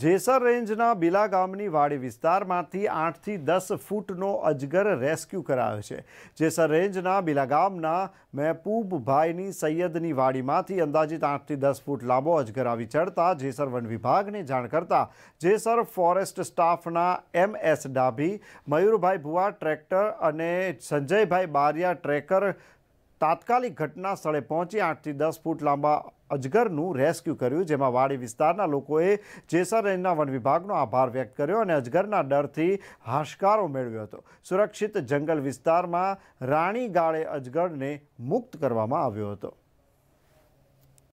જેસર રેન્જના બિલા ગામની વાડી વિસ્તારમાંથી આઠથી દસ ફૂટનો અજગર રેસ્ક્યુ કરાયો છે જેસર રેન્જના બિલા ગામના મહેબૂબભાઈની સૈયદની વાડીમાંથી અંદાજિત આઠથી દસ ફૂટ લાંબો અજગર આવી ચડતા જેસર વન વિભાગને જાણ કરતા જેસર ફોરેસ્ટ સ્ટાફના M S Dabhi Mayurbhai Bhuva tractor અને સંજયભાઈ બારિયા ટ્રેકર તાત્કાલિક ઘટના સ્થળે પહોંચી આઠથી દસ ફૂટ લાંબા અજગરનું રેસ્ક્યુ કર્યું જેમાં વાડી વિસ્તારના લોકોએ જેસર રેન્જના વન વિભાગનો આભાર વ્યક્ત કર્યો અને અજગરના ડરથી હાશકારો મેળવ્યો હતો સુરક્ષિત જંગલ વિસ્તારમાં રાણી ગાળે અજગરને મુક્ત કરવામાં આવ્યો હતો